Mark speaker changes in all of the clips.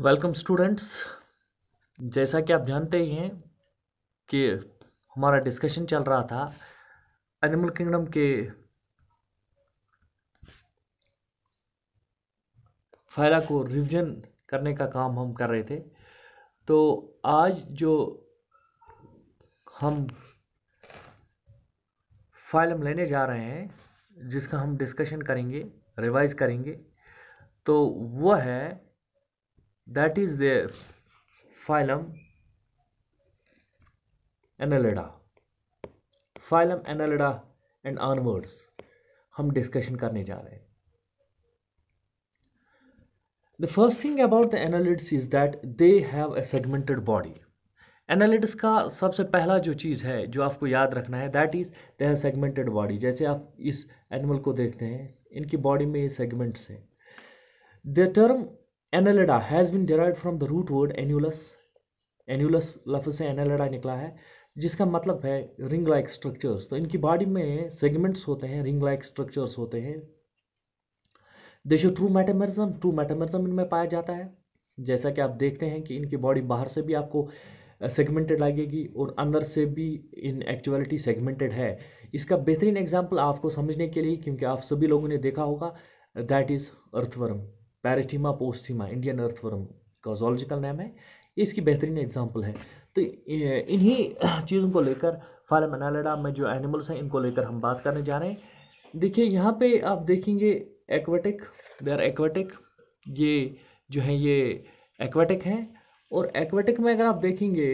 Speaker 1: Welcome students जैसा कि आप जानते ही हैं कि हमारा डिस्कशन चल रहा था एनिमल किंगडम के फाइला को रिवीजन करने का काम हम कर रहे थे तो आज जो हम फाइल हम लेने जा रहे हैं जिसका हम डिस्कशन करेंगे रिवाइज करेंगे तो वह है that is the phylum annelida phylum annelida and onwards हम डिस्कशन करने जा रहे हैं the first thing about the annelids is that they have a segmented body annelids का सबसे पहला जो चीज़ है जो आपको याद रखना है that is they have segmented body जैसे आप इस एनिमल को देखते हैं इनकी बॉडी में ये सेगमेंट्स हैं the term annelida has been derive from the root word annulus annulus लफ्ज से एनालेडा निकला है जिसका मतलब है रिंग लाइक स्ट्रक्चर्स तो इनकी बॉडी में सेगमेंट्स होते हैं रिंग लाइक स्ट्रक्चर्स होते हैं देशो ट्रू मेटामरिज्म ट्रू मेटामरिज्म इनमें पाया जाता है जैसा कि आप देखते हैं कि इनकी बॉडी बाहर से भी आपको सेगमेंटेड लगेगी और अंदर से भी इन एक्चुअलिटी सेगमेंटेड है इसका बेहतरीन एग्जाम्पल आपको समझने के लिए क्योंकि आप सभी लोगों ने देखा होगा that is earthworm pheretima posthuma Indian earthworm का जोलॉजिकल नेम है इसकी बेहतरीन एग्जाम्पल है तो इन्हीं चीज़ों को लेकर फालमनालिडा में जो एनिमल्स हैं इनको लेकर हम बात करने जा रहे हैं देखिए यहाँ पे आप देखेंगे एक्वेटिक दे आर एक्वेटिक ये जो है ये एक्वेटिक हैं और एक्वेटिक में अगर आप देखेंगे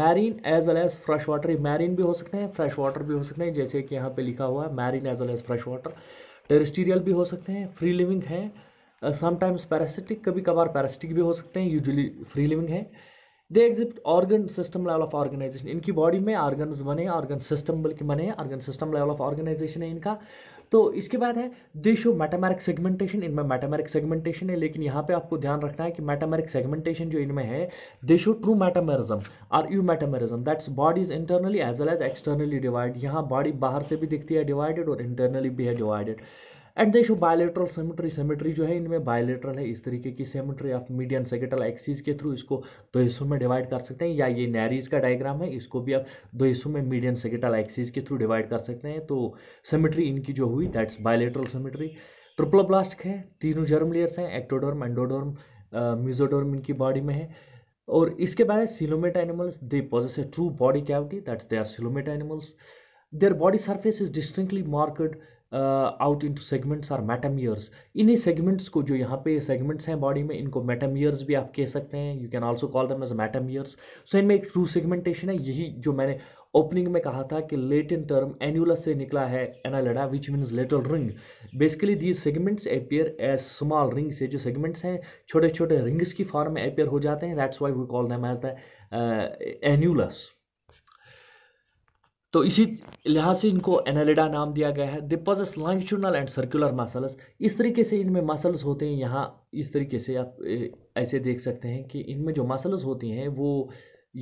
Speaker 1: marine as well as fresh water marine भी हो सकते हैं फ्रेश वाटर भी हो सकते हैं जैसे कि यहाँ पे लिखा हुआ है marine as well as fresh water terrestrial भी हो सकते हैं फ्री लिविंग हैं समटाइम्स पैरासिटिक कभी कभार पैरासिटिक भी हो सकते हैं यूजुअली फ्री लिविंग है they exhibit organ system level of organisation इनकी बॉडी में ऑर्गन्स बने ऑर्गन सिस्टम बल्कि बने organ system level of organisation है इनका तो इसके बाद है दे शो मेटामेरिक सेगमेंटेशन इनमें मेटामेरिक सेगमेंटेशन है लेकिन यहाँ पे आपको ध्यान रखना है कि मेटामेरिक सेगमेंटेशन जो इनमें है दे शो ट्रू मेटामेरिज्म और you metamerism that's body is internally as well as externally divide यहाँ बॉडी बाहर से भी दिखती है डिवाइडेड और इंटरनली भी है divided at the bilateral symmetry symmetry जो है इनमें बायोलेट्रल है इस तरीके की सेमेट्री आप मीडियम सेकेटल एक्सिस के थ्रू इसको दो हिस्सों में डिवाइड कर सकते हैं या ये नैरीज का डायग्राम है इसको भी आप दो हिस्सों में मीडियम सेकेटल एक्सिस के थ्रू डिवाइड कर सकते हैं तो सेमेट्री इनकी जो हुई दैट्स बायोलेट्रल सेमेट्री ट्रिप्लोब्लास्ट है तीनों जर्म लेयर्स हैं एक्टोडर्म एंडोडर्म म्यूजोडर्म इनकी बॉडी में है और इसके बाद coelomate animals they possess a true body cavity that's they are coelomate animals their body surface is distinctly marked out into segments or metameres इन्हीं सेगमेंट्स को जो यहाँ पे सेगमेंट्स हैं बॉडी में इनको मेटामियर्स भी आप कह सकते हैं you can also call them as metameres so इनमें एक ट्रू सेगमेंटेशन है यही जो मैंने ओपनिंग में कहा था कि लेटिन टर्म एन्यूलस से निकला है Annelida which means little ring basically these segments appear as small ring से जो सेगमेंट्स हैं छोटे छोटे रिंग्स की फॉर्म में अपेयर हो जाते हैं that's why we call them as the annulus तो इसी लिहाज से इनको एनालिडा नाम दिया गया है they possess longitudinal and circular muscles इस तरीके से इनमें मसल्स होते हैं यहाँ इस तरीके से आप ऐसे देख सकते हैं कि इनमें जो मसल्स होती हैं वो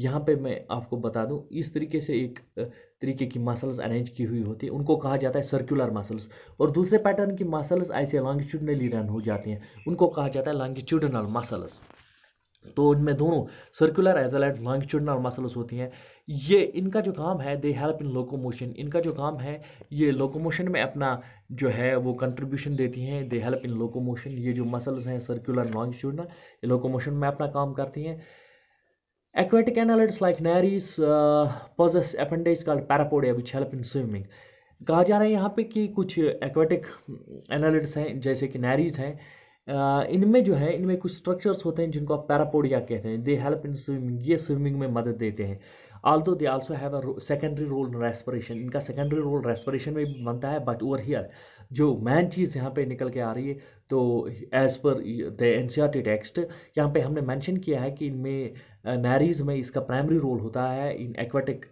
Speaker 1: यहाँ पे मैं आपको बता दूँ इस तरीके से एक तरीके की मसल्स अरेंज की हुई होती है उनको कहा जाता है सर्कुलर मसल्स और दूसरे पैटर्न की मसल्स ऐसे लॉन्गिट्यूडनली रन हो जाती हैं उनको कहा जाता है लॉन्गिट्यूडनल मसल्स तो इनमें दोनों circular as well and longitudinal muscles होती हैं ये इनका जो काम है दे हेल्प इन लोकोमोशन इनका जो काम है ये लोकोमोशन में अपना जो है वो कंट्रीब्यूशन देती हैं दे हेल्प इन लोकोमोशन ये जो मसल्स हैं सर्कुलर लॉन्गिट्यूडनल ये लोकोमोशन में अपना काम करती हैं aquatic annelids like Nereis possess appendages called parapodia which help in swimming कहा जा रहा है यहाँ पे कि कुछ एक्वेटिक एनालिड्स हैं जैसे कि नैरीज हैं uh, इनमें जो है इनमें कुछ स्ट्रक्चर्स होते हैं जिनको आप पैरापोडिया कहते हैं दे हेल्प इन स्विमिंग ये स्विमिंग में मदद देते हैं although they also have a secondary role respiration इनका सेकेंडरी रोल रेस्परेशन में भी बनता है बट ओवर हियर जो मैन चीज़ यहाँ पे निकल के आ रही है तो as per the N C R T text यहाँ पर हमने मैंशन किया है कि इनमें नैरीज में इसका प्राइमरी रोल होता है in aquatic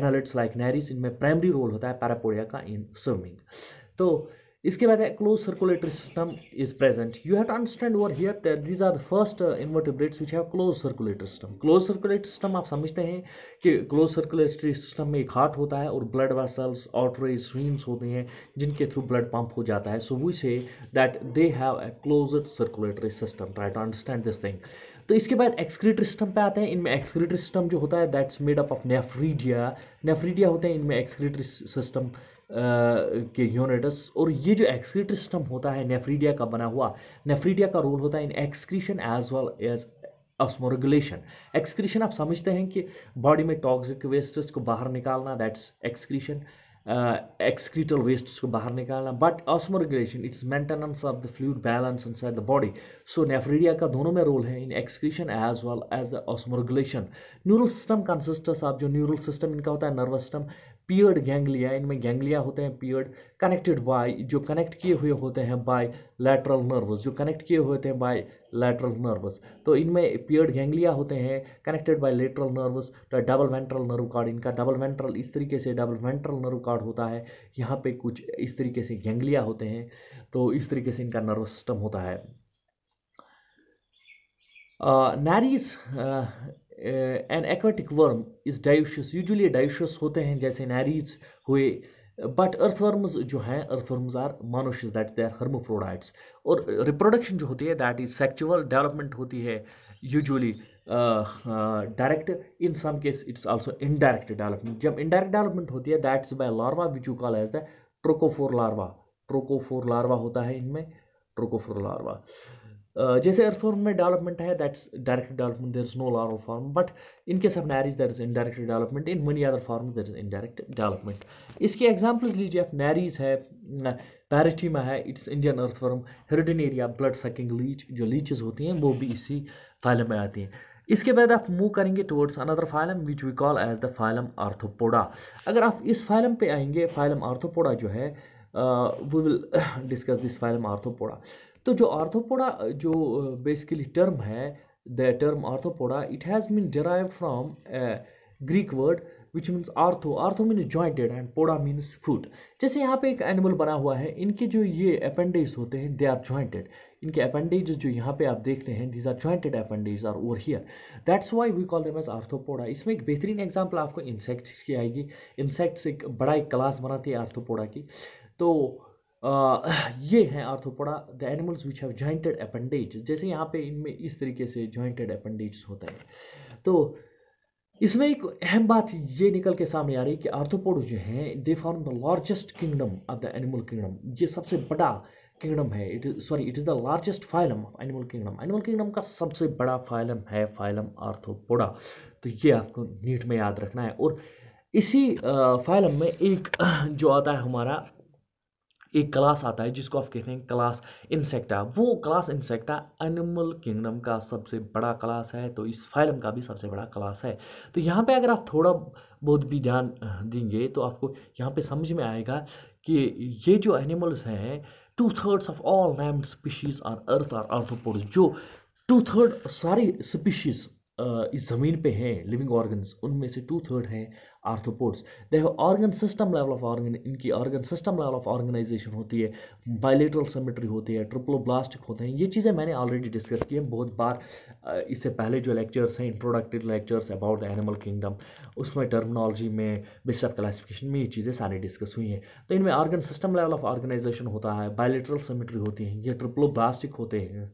Speaker 1: annelids like Nereis इनमें प्राइमरी रोल होता है पैरापोडिया का इन स्विमिंग तो इसके बाद है close circulatory system is present you have to understand over here that these are the first invertebrates which have close circulatory system close circulatory system आप समझते हैं कि क्लोज सर्कुलेटरी सिस्टम में एक हार्ट होता है और ब्लड वेसल्स ऑटरेज वीन्स होते हैं जिनके थ्रू ब्लड पंप हो जाता है so we say that they have a close circulatory system try to understand this thing तो इसके बाद एक्सक्रीटरी सिस्टम पे आते हैं इनमें एक्सक्रीटरी सिस्टम जो होता है that's made up of nephridia nephridia होते हैं इनमें एक्सक्रीटरी सिस्टम के यूनिटस और ये जो एक्सक्रीट सिस्टम होता है नेफ्रीडिया का बना हुआ नेफ्रीडिया का रोल होता है in excretion as well as osmoregulation excretion आप समझते हैं कि बॉडी में टॉक्सिक वेस्ट्स को बाहर निकालना दैट्स एक्सक्रीशन एक्सक्रीटल वेस्ट को बाहर निकालना but osmoregulation it's maintenance of the fluid balance inside the body so nephridia का दोनों में रोल है in excretion as well as the osmoregulation neural system consists of जो न्यूरल सिस्टम इनका होता है नर्वस सिस्टम पियर्ड गैंग्लिया इनमें ganglia होते हैं पियर्ड कनेक्टेड बाय जो कनेक्ट किए हुए होते हैं बाय लैटरल नर्वस जो कनेक्ट किए हुए होते हैं बाय लैटरल नर्वस तो इनमें पियर्ड गैंग्लिया होते हैं कनेक्टेड बाय लेटरल नर्वस तो डबल वेंट्रल नर्व कार्ड इनका डबल वेंट्रल इस तरीके से डबल वेंट्रल नर्व कार्ड होता है यहाँ पे कुछ इस तरीके से गैंग्लिया होते हैं तो इस तरीके से इनका नर्वस सिस्टम होता है Nereis an aquatic worm is dioecious usually ये होते हैं जैसे नैरीज हुए बट अर्थ वर्म्स जो हैं earthworms are monoecious that they are hermaphrodites और रिप्रोडक्शन जो होती है दैट इज सेक्चुअल डेवलपमेंट होती है usually direct in some case it's also indirect development जब इनडायरेक्ट डेवलपमेंट होती है that is by larva which you call as the trochophore larva trochophore larva होता है इनमें ट्रोकोफोर लार्वा Uh, जैसे earthworm में डेवलपमेंट है that's direct development there is no larval form but in case of Nereis there is indirect development in many other form there is indirect development इसके examples लीजिए आप Nereis है Pheretima है it's Indian earthworm area blood sucking leech जो leeches होती हैं वो भी इसी फाइल में आती हैं इसके बाद आप मूव करेंगे towards another phylum which we call as the phylum Arthropoda अगर आप इस फाइलम पे आएंगे फाइलम आर्थोपोडा जो है we will discuss this phylum Arthropoda तो जो आर्थोपोडा जो बेसिकली uh, टर्म है the term Arthropoda it has mean derive from Greek word which means arthro arthro mean jointed and poda means means जैसे यहाँ पे एक एनिमल बना हुआ है इनके जो ये अपेंडेज होते हैं दे आर जॉइंटेड इनके अपेंडेज जो यहाँ पे आप देखते हैं these are jointed appendage are over here that's why we call them as Arthropoda इसमें एक बेहतरीन एग्जाम्पल आपको इंसेक्ट्स की आएगी इंसेक्ट्स एक बड़ा एक क्लास बनाती है आर्थोपोडा की तो ये हैं Arthropoda the animals which have jointed appendage जैसे यहाँ पे इनमें इस तरीके से जॉइंटेड अपेंडेज होता है तो इसमें एक अहम बात ये निकल के सामने आ रही है कि आर्थोपोड जो हैं they form the largest kingdom of the animal kingdom ये सबसे बड़ा किंगडम है it is sorry it is the largest phylum of animal kingdom animal kingdom का सबसे बड़ा फाइलम है फाइलम आर्थोपोडा तो ये आपको नीट में याद रखना है और इसी फाइलम में एक जो आता है हमारा एक क्लास आता है जिसको आप कहते हैं क्लास इंसेक्टा वो क्लास इंसेक्टा एनिमल किंगडम का सबसे बड़ा क्लास है तो इस फाइलम का भी सबसे बड़ा क्लास है तो यहाँ पे अगर आप थोड़ा बहुत भी ध्यान देंगे तो आपको यहाँ पे समझ में आएगा कि ये जो एनिमल्स हैं two thirds of all named species are earth are arthropods जो टू थर्ड सारी स्पीशीज़ इस ज़मीन पे हैं लिविंग ऑर्गन्स उनमें से टू थर्ड हैं arthropods they have organ system level of organ इनकी organ system level of organization होती है बायोलेट्रल सेमेट्री होती है ट्रिपलो ब्लास्टिक होते हैं ये चीज़ें मैंने ऑलरेडी डिस्कस की हैं बहुत बार इससे पहले जो लेक्चर्स हैं introductory lectures about the animal kingdom उसमें टर्मिनोलॉजी में बिस्टअप क्लासिफिकेशन में ये चीज़ें सारी डिस्कस हुई हैं तो इनमें organ system level of organization होता है बायोलेट्रल सेमेट्री होती है ये ब्लास्टिक होते हैं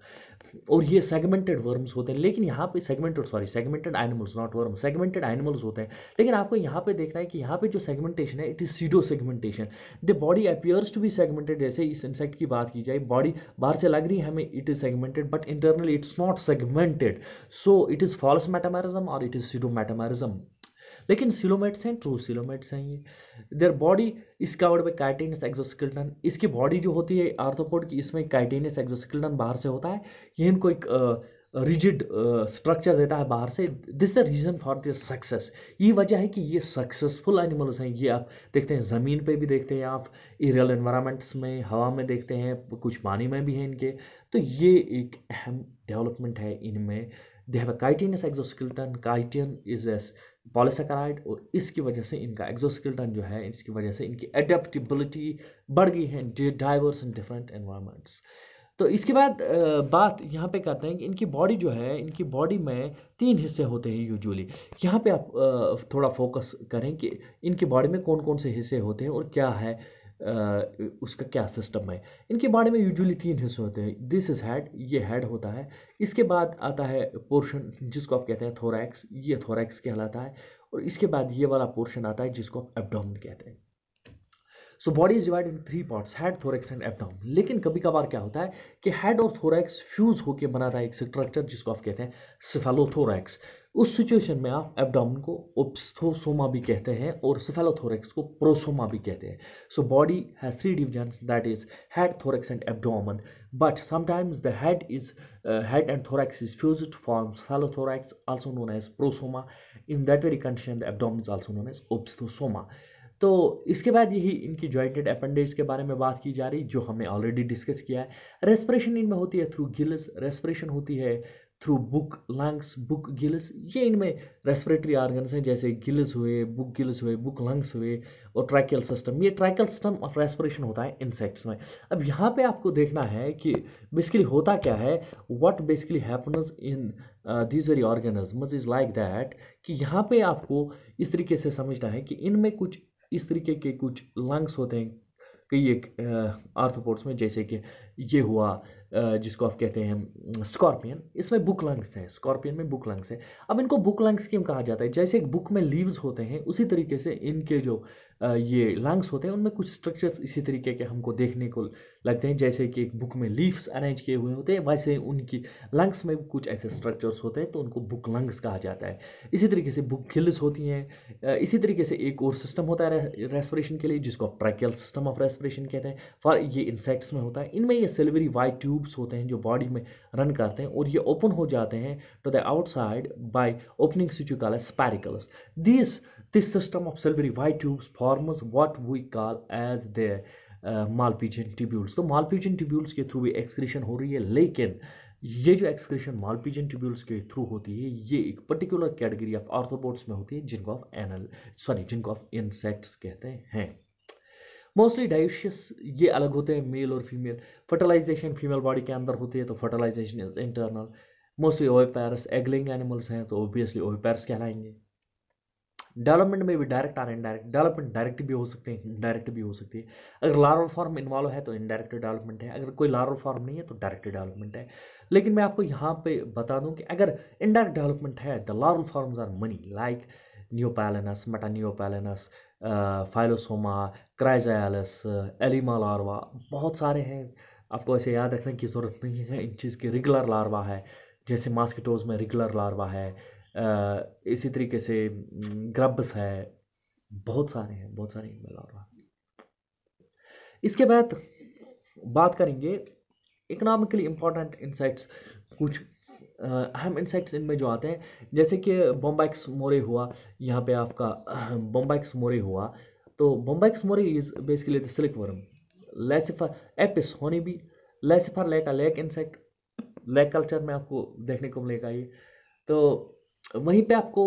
Speaker 1: और ये सेगमेंटेड वर्म्स होते हैं लेकिन यहाँ पे segmented sorry segmented animals not worm segmented animals होते हैं लेकिन आपको यहाँ पे देखना है कि यहाँ पे जो सेगमेंटेशन है it is pseudo segmentation the body appears to be segmented जैसे इस इंसेक्ट की बात की जाए बॉडी बाहर से लग रही है हमें it is segmented but internally it's not segmented so it is false metamerism और इट इज़ सीडो मेटामारिज्म लेकिन सिलोमेट्स हैं ट्रू सिलोमेट्स हैं ये देयर बॉडी इसका कवर्ड काइटेनियस एक्जोस्किल्टन इसकी बॉडी जो होती है आर्थोपोड की इसमें काइटेनियस एक्जोस्किल्टन बाहर से होता है ये इनको एक रिजिड स्ट्रक्चर देता है बाहर से this the reason for their success ये वजह है कि ये सक्सेसफुल एनिमल्स हैं ये आप देखते हैं ज़मीन पे भी देखते हैं आप एरियल इन्वायरमेंट्स में हवा में देखते हैं कुछ पानी में भी हैं इनके तो ये एक अहम डेवलपमेंट है इनमें they have a chitinous exoskeleton chitin is a polysaccharide और इसकी वजह से इनका एग्जोस्किल्टन जो है इसकी वजह से इनकी एडेप्टिबिलिटी बढ़ गई है डाइवर्स एंड डिफरेंट एनवायरमेंट्स तो इसके बाद बात यहाँ पे करते हैं कि इनकी बॉडी जो है इनकी बॉडी में तीन हिस्से होते हैं यूजुअली यहाँ पे आप थोड़ा फोकस करें कि इनकी बॉडी में कौन कौन से हिस्से होते हैं और क्या है उसका क्या सिस्टम है इनके बारे में यूजुअली तीन हिस्से होते हैं दिस इज़ हेड ये हेड होता है इसके बाद आता है पोर्शन जिसको आप कहते हैं थोरैक्स ये थोरैक्स कहलाता है और इसके बाद ये वाला पोर्शन आता है जिसको आप एबडोम कहते हैं so body is divide in three parts head thorax and abdomen लेकिन कभी कभार क्या होता है कि हेड और थोरैक्स फ्यूज होकर बनाता है एक स्ट्रक्चर जिसको आप कहते हैं सिफेलोथोरैक्स उस सिचुएशन में आप एबडामन को ओप्स्थोसोमा भी कहते हैं और सेफेलोथोरेक्स को प्रोसोमा भी कहते हैं so body has three divisions that is head thorax and abdomen but sometimes the head is head and thorax is fuse form form also known as prosoma in that very condition abdomen the abdomen is also known तो इसके बाद यही इनकी jointed appendage के बारे में बात की जा रही जो हमने ऑलरेडी डिस्कस किया है रेस्पिरेशन इनमें होती है थ्रू गिल्स रेस्परेशन होती है through book lungs book gills ये इनमें रेस्पिरेटरी ऑर्गन्स हैं जैसे गिल्स हुए बुक गिल्स हुए बुक लंग्स हुए और ट्रैकल सिस्टम ये ट्रैकल सिस्टम ऑफ रेस्पिरेशन होता है इंसेक्ट्स में अब यहाँ पे आपको देखना है कि बेसिकली होता क्या है what basically happens in these very organism is like that कि यहाँ पे आपको इस तरीके से समझना है कि इनमें कुछ इस तरीके के कुछ लंग्स होते हैं कई एक आर्थोपोर्ट्स uh, में जैसे कि ये हुआ जिसको आप कहते हैं स्कॉर्पियन इसमें बुक लंग्स हैं स्कॉर्पियन में बुक लंग्स है अब इनको बुक लंग्स क्यों कहा जाता है जैसे एक बुक में लीव्स होते हैं उसी तरीके से इनके जो ये लंग्स होते हैं उनमें कुछ स्ट्रक्चर्स इसी तरीके के हमको देखने को लगते हैं जैसे कि एक बुक में लीव्स अरेंज किए हुए होते हैं वैसे उनकी लंग्स में कुछ ऐसे स्ट्रक्चर्स होते हैं तो उनको बुक लंग्स कहा जाता है इसी तरीके से बुक गिल्स होती हैं इसी तरीके से एक और सिस्टम होता है रेस्परेशन के लिए जिसको ट्रैकियल सिस्टम ऑफ रेस्परेशन कहते हैं फॉर ये इंसेक्ट्स में होता है इनमें यह सिल्वरी वाइट ट्यूब ट्यूब्स होते हैं जो बॉडी में रन करते हैं और ये ओपन हो जाते हैं to the outside by opening which you call as spiracles. This this system of salivary white tubes forms what we call as the uh, तो मालपीजन tubules के थ्रू भी एक्सक्रीशन हो रही है लेकिन ये जो एक्सक्रीशन मालपीजन ट्यूब्यूल्स के थ्रू होती है ये एक पर्टिकुलर कैटेगरी ऑफ ऑर्थोबोट्स में होती है जिनको ऑफ एनल सॉरी जिनको ऑफ इंसेक्ट्स कहते हैं मोस्टली डाइशियस ये अलग होते हैं मेल और फीमेल फर्टिलाइजेशन फीमेल बॉडी के अंदर होती है तो fertilization is internal mostly oviparous egg laying animals हैं तो ओबियसली ओवेपैरस कहलाएंगे डेवलपमेंट में भी डायरेक्ट और इनडायरेक्ट डेवलपमेंट डायरेक्ट भी हो सकते हैं इनडायरेक्ट भी हो सकती है अगर लार्वल फॉर्म इन्वॉल्व है तो इनडायरेक्ट डेवलपमेंट है अगर कोई लार्वल फॉर्म नहीं है तो डायरेक्ट डेवलपमेंट है लेकिन मैं आपको यहाँ पे बता दूँ कि अगर इनडायरेक्ट डेवलपमेंट है the larval forms are many like nauplius metanauplius phyllosoma chrysalis alima larva बहुत सारे हैं आपको ऐसे याद रखने की ज़रूरत नहीं है इन चीज़ की रेगुलर लार्वा है जैसे मास्किटोज में रेगुलर लार्वा है इसी तरीके से ग्रब्स है बहुत सारे हैं बहुत सारे इनमें लार्वा इसके बाद बात करेंगे इकोनॉमिकली इम्पॉर्टेंट इंसाइट्स कुछ अहम इंसेक्ट्स इनमें जो आते हैं जैसे कि बॉम्बैक्स मोरे हुआ यहाँ पे आपका बॉम्बैक्स मोरे हुआ तो Bombyx mori is basically the silkworm Laccifer Apis honey भी लेसिफर लेटा लेक इंसेक्ट लेक कल्चर में आपको देखने को मिलेगा ये तो वहीं पे आपको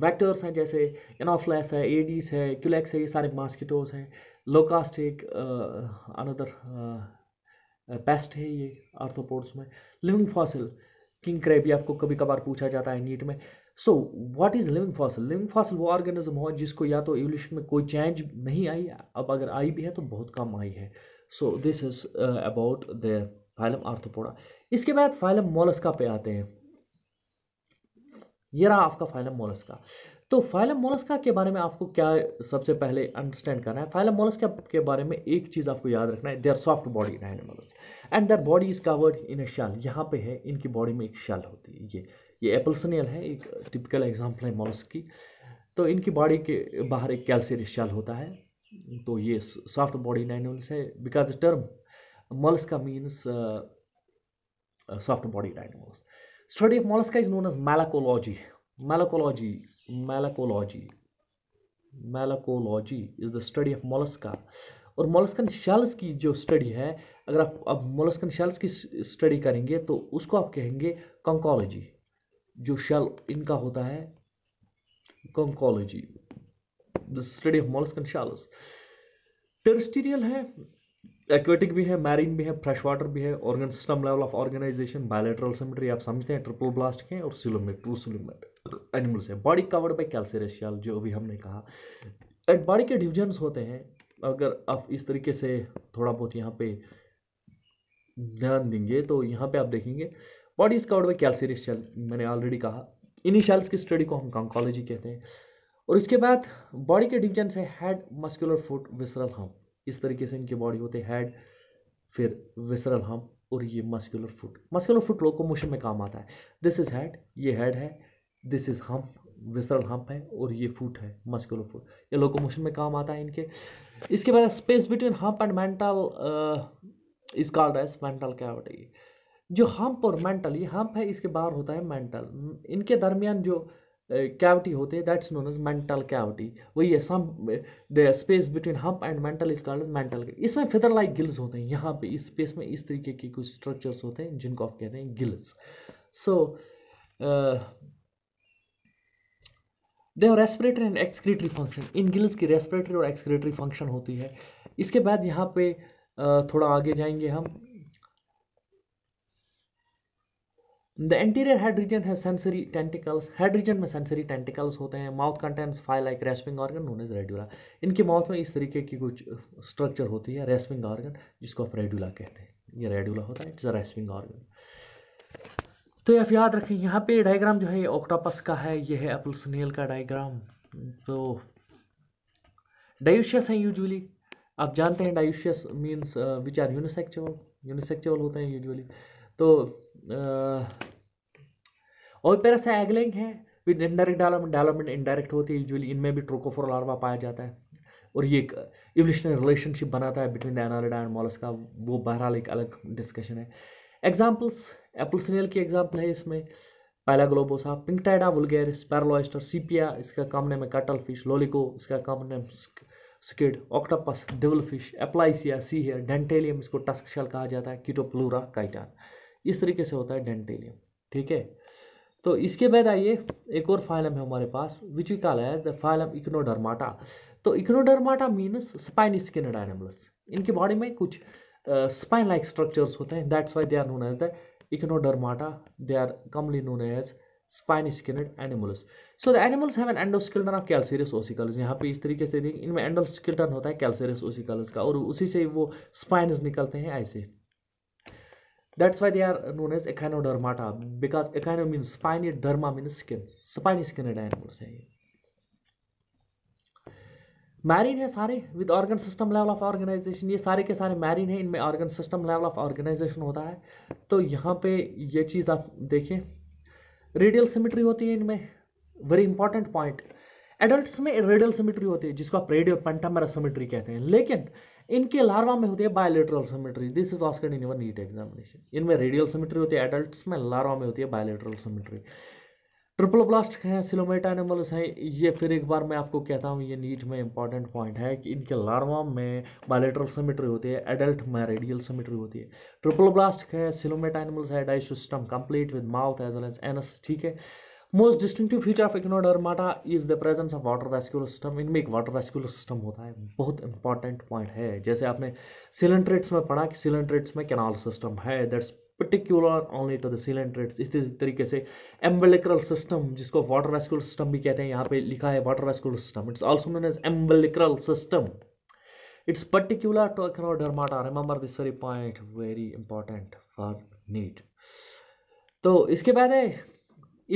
Speaker 1: वैक्टर्स हैं जैसे एनाफ्लैस है एडीस है क्यूलेक्स है ये सारे मास्किटोज हैं लोकास्ट एक अनदर पेस्ट है ये आर्थोपोड्स में लिविंग फॉसिल किंग क्रैब भी आपको कभी कभार पूछा जाता है नीट में so what is living fossil living fossil वो ऑर्गेनिज्म हो जिसको या तो एवोल्यूशन में कोई चेंज नहीं आई अब अगर आई भी है तो बहुत कम आई है so this is about the phylum Arthropoda इसके बाद फाइलम मोलस्का पे आते हैं ये रहा आपका फाइलम मोलस्का तो फाइलम मोलस्का के बारे में आपको क्या सबसे पहले अंडरस्टैंड करना है फाइलम मोलस्का के बारे में एक चीज़ आपको याद रखना है they are soft body in animals and their body is covered in a shell यहाँ पे है इनकी बॉडी में एक शल होती है ये ये एप्पलसनियल है एक टिपिकल एग्जाम्पल है मोलस्क की तो इनकी बॉडी के बाहर एक कैल्सियर शल होता है तो ये सॉफ्ट बॉडी इन एनिमल्स है because the term Mollusca means soft body in animals study of Mollusca is known as malacology malacology malacology malacology is the study of Mollusca और मोलस्कन शेल्स की जो स्टडी है अगर आप अब molluscan shells की study करेंगे तो उसको आप कहेंगे कंकोलॉजी जो शेल इनका होता है conchology the study of molluscan shells terrestrial है एक्वेटिक भी है मैरीन भी है फ्रेश वाटर भी है organ system level of organization bilateral symmetry आप समझते हैं ट्रिपल ब्लास्ट के और सिलोमेट ट्रू सिलोमेट एनिमल्स है बॉडी कवर्ड बाई कैल्सरेशियल जो अभी हमने कहा एंड बॉडी के डिविजन्स होते हैं अगर आप इस तरीके से थोड़ा बहुत यहाँ पे ध्यान देंगे तो यहाँ पे आप देखेंगे body is covered by calcareous मैंने ऑलरेडी कहा इनिशियल्स की स्टडी को हम कॉन्कोलॉजी कहते हैं और इसके बाद बॉडी के डिविजन्स है हेड मस्कुलर फुट विसरल हम इस तरीके से इनकी बॉडी होते हैं हेड फिर विसरल हम और ये muscular foot muscular foot locomotion में काम आता है दिस इज हेड ये हेड है this is hump visceral hump है और ये फूट है मस्कुलर फूट ये लोकोमोशन में काम आता है इनके इसके बाद space between hump and mantle is called as mantle cavity जो हम्प और मेंटल ये हम्प है इसके बाहर होता है मेंटल इनके दरमियान जो कैविटी uh, होते हैं that's known as mantle cavity वही है some the space between hump and mantle is called mantle इसमें फिदर लाइक गिल्स होते हैं यहाँ पे इस स्पेस में इस तरीके के कुछ स्ट्रक्चर्स होते हैं जिनको आप कहते हैं गिल्स सो so, uh, देव रेस्परेटरी एंड एक्सक्रेटरी फंक्शन इन गिल्स की रेस्परेटरी और एक्सक्रेटरी फंक्शन होती है इसके बाद यहाँ पे थोड़ा आगे जाएंगे हम द एंटीरियर हाइड्रोजन है सेंसरी टेंटिकल्स हेड में सेंसरी टेंटिकल्स होते हैं mouth contents file like rasping organ known as radula इनके माउथ में इस तरीके की कुछ स्ट्रक्चर होती है रेस्पिंग ऑर्गन जिसको आप रेड्यूला कहते हैं ये रेड्यूला होता है इट्स अ रेस्पिंग ऑर्गन तो आप याद रखें यहाँ पे डायग्राम जो है ये ऑक्टोपस का है ये है अपल स्नेल का डायग्राम तो डायूशियस है यूजुअली आप जानते हैं dioecious means which are unisexual unisexual होते हैं यूजुअली तो uh, और पेरस है एगलिंग है with indirect development development indirect होती है यूजुअली इनमें भी ट्रोकोफोर लार्वा पाया जाता है और ये एक इवोल्यूशनरी रिलेशनशिप बनाता है between the Annelida and mollusc का वो बहरहाल एक अलग डिस्कशन है एग्जाम्पल्स एप्पल स्नेल की एग्जाम्पल है इसमें पहला ग्लोबोसा पिंकटाइडा वुलगेरिस पैरलोइस्टर सीपिया इसका काम नेम है कटल फिश लोलिको इसका काम name squid octopus devil fish Aplysia sea hare Dentalium इसको टस्क शेल कहा जाता है कीटोप्लूरा काइटान इस तरीके से होता है डेंटेलियम ठीक है तो इसके बाद आइए एक और फाइलम है हमारे पास which we call as the phylum Echinodermata तो Echinodermata means spiny skinned animals इनके बॉडी में कुछ स्पाइन लाइक स्ट्रक्चर्स होते हैं that's why they are known as the echinodermata they are commonly known as spiny skinned animals so the animals have an endoskeleton of calcareous ossicles यहाँ पे इस तरीके से देखिए इनमें एंडोस्किल्टन होता है कैल्सीरियस ओसिकल्स का और उसी से वो स्पाइनस निकलते हैं ऐसे that's why they are known as Echinodermata because echino mean spiny derma mean skin spiny skinned animals है ये मैरिन है सारे with organ system level of organization ये सारे के सारे मैरिन है इनमें organ system level of organization होता है तो यहाँ पे ये चीज़ आप देखें रेडियल सिमिट्री होती है इनमें वेरी इंपॉर्टेंट पॉइंट एडल्ट्स में रेडियल सिमिट्री होती है जिसको आप रेडियो पेंटामेरा सिमिट्री कहते हैं लेकिन इनके लार्वा में होती है bilateral symmetry this is asked in your NEET examination इनमें रेडियल सिमिट्री होती है एडल्ट्स में लार्वा में होती है बायोलेट्रल सिमिट्री ट्रिपल ब्लास्ट है सिलोमेटा एनिमल्स हैं ये फिर एक बार मैं आपको कहता हूँ ये नीट में इंपॉर्टेंट पॉइंट है कि इनके लार्वा में बायोलेट्रल सिमेट्री होती है एडल्ट में रेडियल सिमेट्री होती है ट्रिपल ब्लास्ट है सिलोमेटा एनिमल्स है डाइज system complete with mouth as well as anus ठीक है most distinctive feature of Echinodermata is the presence of water vascular system इनमें एक वाटर वेस्क्यूलर सिस्टम होता है बहुत इंपॉर्टेंट पॉइंट है जैसे आपने सिलेंट्रेट्स में पढ़ा कि सिलेंट्रेट्स में कैनाल सिस्टम है that's particular only to the coelenterates इसी तरीके से एम्बलिक्रल सिस्टम जिसको वाटर वेस्कुलर सिस्टम भी कहते हैं यहाँ पे लिखा है water vascular system it's also known as ambulacral system it's particular to Echinodermata remember this very point very important for NEET तो इसके बाद है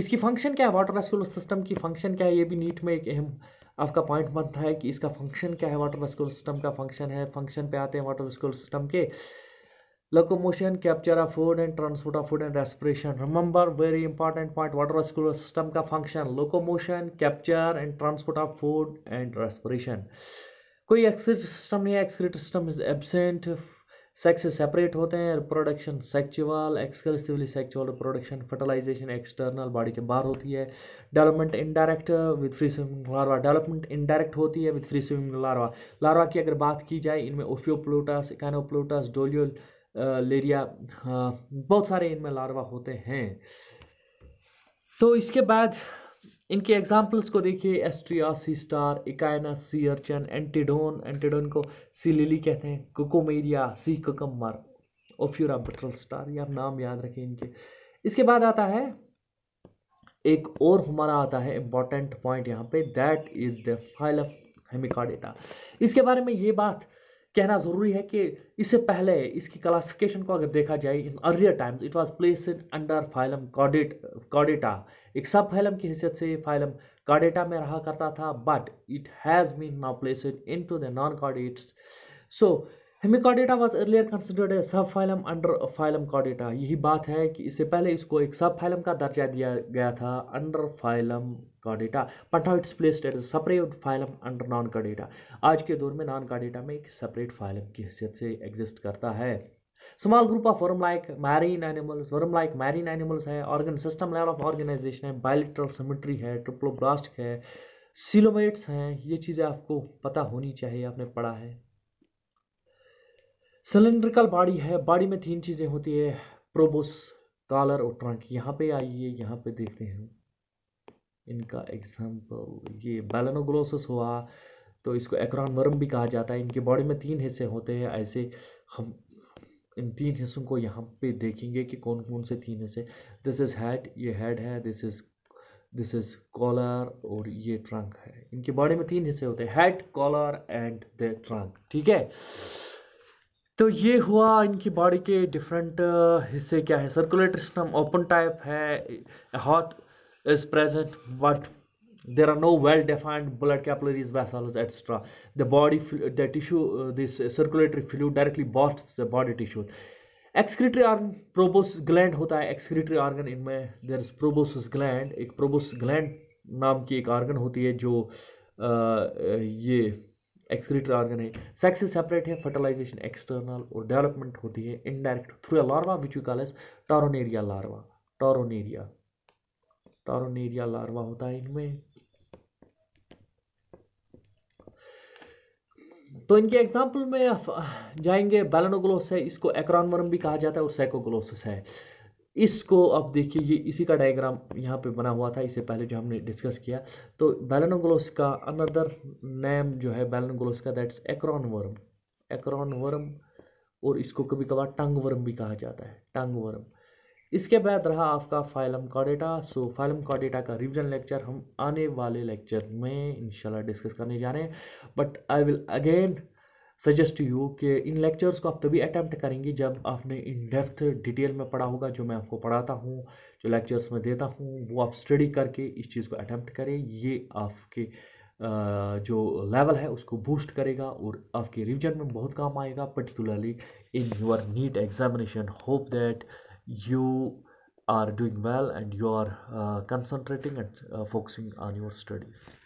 Speaker 1: इसकी फंक्शन क्या है वाटर वेस्कुलर सिस्टम की फंक्शन क्या है ये भी नीट में एक अहम आपका पॉइंट बनता है कि इसका फंक्शन क्या है वाटर वेस्कुलर सिस्टम का फंक्शन है फंक्शन पे आते हैं वाटर वेस्कुलर सिस्टम के locomotion capture of food and transport of food and respiration remember very important point water vascular system का function locomotion capture and transport of food and respiration कोई excretory system नहीं है excretory system is absent sex separate होते हैं reproduction sexual exclusively sexual reproduction fertilization external body के बाहर होती है development indirect with free swimming larva development indirect होती है with free swimming larva larva की अगर बात की जाए इनमें ओफियोप्लोटस इकानोप्लोटस डोलियोल लेरिया हाँ, बहुत सारे इनमें लार्वा होते हैं तो इसके बाद इनके एग्जाम्पल्स को देखिए एस्ट्रिया सी स्टार इकाइना सी अर्चन एंटीडोन एंटीडोन को सी लिली कहते हैं Cucumaria sea cucumber Ophiura brittle star ये आप नाम याद रखें इनके इसके बाद आता है एक और हमारा आता है इम्पॉर्टेंट पॉइंट यहाँ पे that is the phylum of Hemichordata इसके बारे में ये बात कहना ज़रूरी है कि इससे पहले इसकी क्लासिफिकेशन को अगर देखा जाए in earlier times it was place in under phylum cadet कॉडेटा एक सब फाइलम की हैसियत से फाइलम कॉडेटा में रहा करता था but it has been now placed into the non chordates so Hemichordata was earlier considered a sub phylum under phylum Chordata यही बात है कि इससे पहले इसको एक सब फाइलम का दर्जा दिया गया था अंडर फाइलम का डेटा now it's placed at separate phylum under non का आज के दौर में नॉन का में एक सेपरेट फाइलम की हैसियत से एग्जिस्ट करता है small group of worm like marine animals worm like marine animals है organ system level of organisation है बायोलिट्रल सिमेट्री है ट्रिप्लोब्लास्ट है सिलोमेट्स हैं ये चीज़ें आपको पता होनी चाहिए आपने पढ़ा है सिलेंड्रिकल बॉडी है बॉडी में तीन चीज़ें होती है प्रोबोस कॉलर और ट्रंक यहाँ पे आइए यहाँ पे देखते हैं इनका एग्जाम्पल ये बैलनोग्लोसस हुआ तो इसको एक्रॉन वर्म भी कहा जाता है इनकी बॉडी में तीन हिस्से होते हैं ऐसे हम इन तीन हिस्सों को यहाँ पे देखेंगे कि कौन कौन से तीन हिस्से दिस इज़ हेड ये हेड है this is this is collar और ये ट्रंक है इनके बॉडी में तीन हिस्से होते हैं head collar and the trunk ठीक है तो ये हुआ इनकी बॉडी के डिफरेंट हिस्से क्या है सर्कुलेटरी सिस्टम ओपन टाइप है heart is present but there are no well defined blood capillaries vessels etcetera the body the tissue this circulatory fluid directly bathe the body body excretory organ proboscis gland होता है excretory argon इनमें there is प्रोबोस gland एक प्रोबोस gland नाम की एक argon होती है जो आ, ये एक्सक्रीटर ऑर्गन है सेक्स से सेपरेट है फर्टिलाइजेशन एक्सटर्नल और डेवलपमेंट होती है indirect through a larva which you call as Tornaria larva Tornaria Tornaria larva होता है इनमें तो इनके एग्जाम्पल में जाएंगे बैलनोग्लोस है इसको एक्रानवर्म भी कहा जाता है और सैकोग्लोसस है इसको अब देखिए ये इसी का डायग्राम यहाँ पे बना हुआ था इससे पहले जो हमने डिस्कस किया तो बैलनोग्लोस का अनदर नेम जो है बैलनोग्लोस का that's acorn worm acorn worm और इसको कभी कभार टंग वर्म भी कहा जाता है टंग वर्म इसके बाद रहा आपका फाइलम कॉडेटा सो फाइलम कॉडेटा का रिविजन लेक्चर हम आने वाले लेक्चर में इनशाला डिस्कस करने जा रहे हैं but I will again suggest you कि इन लेक्चर्स को आप तभी अटैम्प्ट करेंगे जब आपने इन डेप्थ डिटेल में पढ़ा होगा जो मैं आपको पढ़ाता हूँ जो लेक्चर्स में देता हूँ वो आप स्टडी करके इस चीज़ को अटैम्प्ट करें ये आपके जो लेवल है उसको बूस्ट करेगा और आपके रिविजन में बहुत काम आएगा particularly in your NEET examination hope that you are doing well and you are concentrating and focusing on your studies